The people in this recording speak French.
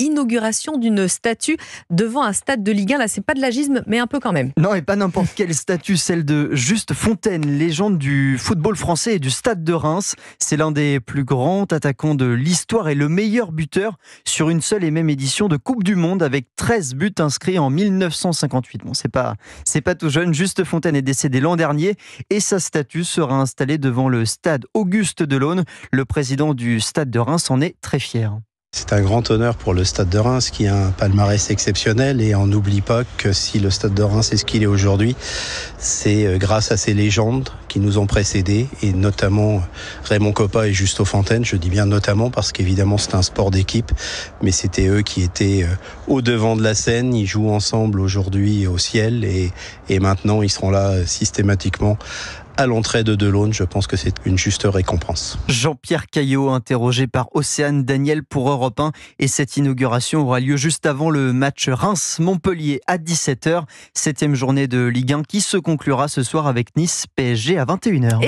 inauguration d'une statue devant un stade de Ligue 1. Là, c'est pas de l'agisme, mais un peu quand même. Non, et pas n'importe quelle statue, celle de Juste Fontaine, légende du football français et du stade de Reims. C'est l'un des plus grands attaquants de l'histoire et le meilleur buteur sur une seule et même édition de Coupe du Monde avec 13 buts inscrits en 1958. Bon, c'est pas, c'est pas tout jeune. Juste Fontaine est décédé l'an dernier et sa statue sera installée devant le stade Auguste Delaune. Le président du stade de Reims en est très fier. C'est un grand honneur pour le Stade de Reims qui a un palmarès exceptionnel et on n'oublie pas que si le Stade de Reims est ce qu'il est aujourd'hui, c'est euh, grâce à ces légendes qui nous ont précédés et notamment euh, Raymond Coppa et Justo Fontaine, je dis bien notamment parce qu'évidemment c'est un sport d'équipe, mais c'était eux qui étaient euh, au devant de la scène, ils jouent ensemble aujourd'hui au ciel et, et maintenant ils seront là systématiquement à l'entrée de Delaune. Je pense que c'est une juste récompense. Jean-Pierre Caillot, interrogé par Océane Daniel pour Europe 1. Et cette inauguration aura lieu juste avant le match Reims-Montpellier à 17h. Septième journée de Ligue 1 qui se conclura ce soir avec Nice-PSG à 21h.